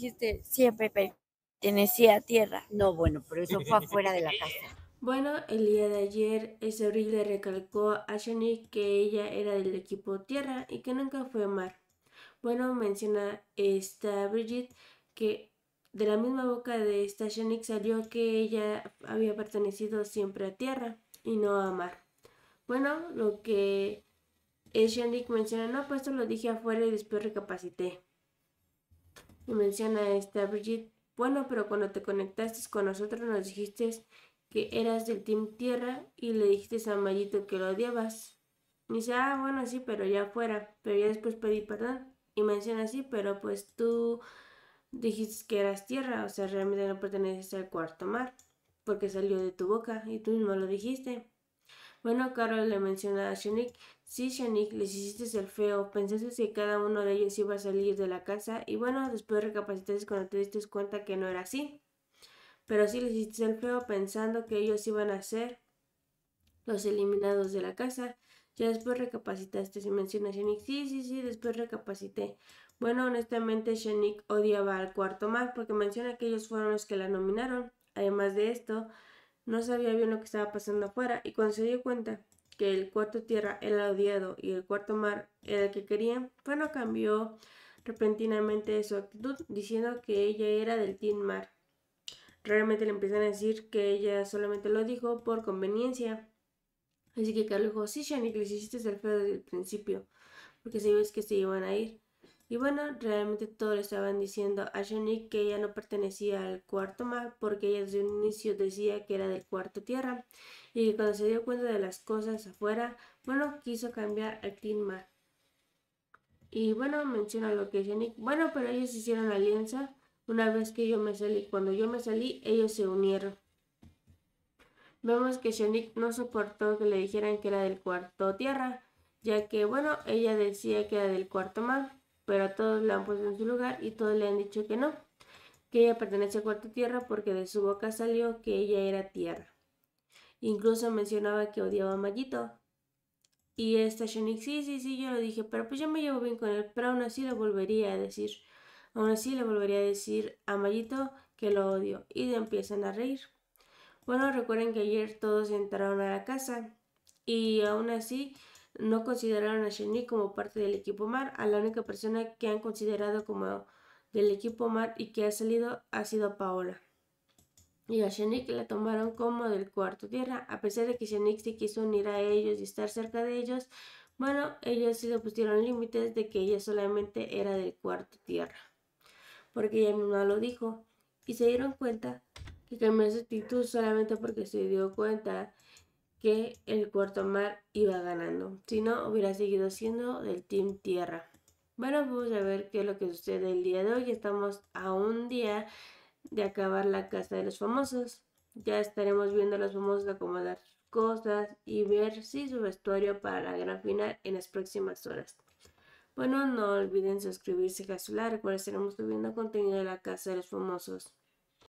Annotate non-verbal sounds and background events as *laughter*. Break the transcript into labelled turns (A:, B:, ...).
A: dijiste siempre pertenecía a tierra. No, bueno, pero eso fue afuera de la *laughs* casa. Bueno, el día de ayer, ese le recalcó a Shani que ella era del equipo tierra y que nunca fue a mar. Bueno, menciona esta Bridget que de la misma boca de esta Shani salió que ella había pertenecido siempre a tierra y no a mar. Bueno, lo que Shandik menciona, no, pues esto lo dije afuera y después recapacité. Y menciona a esta Brigitte, bueno, pero cuando te conectaste con nosotros nos dijiste que eras del Team Tierra y le dijiste a Mayito que lo odiabas. Y dice, ah, bueno, sí, pero ya fuera. Pero ya después pedí perdón. Y menciona así, pero pues tú dijiste que eras tierra, o sea, realmente no perteneces al cuarto mar, porque salió de tu boca y tú mismo lo dijiste. Bueno, Carol le menciona a Shanik. Sí, Shanik, les hiciste el feo. Pensaste que cada uno de ellos iba a salir de la casa y bueno, después recapacitaste cuando te diste cuenta que no era así. Pero sí les hiciste el feo pensando que ellos iban a ser los eliminados de la casa. Ya después recapacitaste, se menciona a Shanik. Sí, sí, sí, después recapacité. Bueno, honestamente, Shanik odiaba al cuarto más porque menciona que ellos fueron los que la nominaron. Además de esto, no sabía bien lo que estaba pasando afuera y cuando se dio cuenta que el cuarto tierra era odiado y el cuarto mar era el que querían, Fano cambió repentinamente su actitud diciendo que ella era del Team Mar. Realmente le empiezan a decir que ella solamente lo dijo por conveniencia. Así que Carlos dijo, sí, que le hiciste el feo desde el principio, porque sabías que se iban a ir. Y bueno, realmente todos le estaban diciendo a Shanique que ella no pertenecía al cuarto mar porque ella desde un inicio decía que era del cuarto tierra y cuando se dio cuenta de las cosas afuera, bueno, quiso cambiar al Team Mar. Y bueno, menciona lo que Shanique, bueno, pero ellos hicieron alianza una vez que yo me salí. Cuando yo me salí, ellos se unieron. Vemos que Shanique no soportó que le dijeran que era del cuarto tierra, ya que bueno, ella decía que era del cuarto mar pero todos la han puesto en su lugar y todos le han dicho que no, que ella pertenece a cuarta tierra porque de su boca salió que ella era tierra. Incluso mencionaba que odiaba a Mayito. Y esta Shenix, sí, sí, sí, yo lo dije, pero pues yo me llevo bien con él, pero aún así lo volvería a decir. Aún así le volvería a decir a Mayito que lo odio. Y empiezan a reír. Bueno, recuerden que ayer todos entraron a la casa y aún así no consideraron a Shani como parte del equipo Mar. A la única persona que han considerado como del equipo Mar y que ha salido ha sido Paola. Y a Shenik la tomaron como del cuarto tierra, a pesar de que Shenik se quiso unir a ellos y estar cerca de ellos. Bueno, ellos sí le pusieron límites de que ella solamente era del cuarto tierra, porque ella misma lo dijo. Y se dieron cuenta que cambió su actitud solamente porque se dio cuenta que el cuarto mar iba ganando. Si no, hubiera seguido siendo del Team Tierra. Bueno, vamos a ver qué es lo que sucede el día de hoy. Estamos a un día de acabar la casa de los famosos. Ya estaremos viendo a los famosos acomodar cosas y ver si su vestuario para la gran final en las próximas horas. Bueno, no olviden suscribirse a su like, recuerden estaremos subiendo contenido de la casa de los famosos.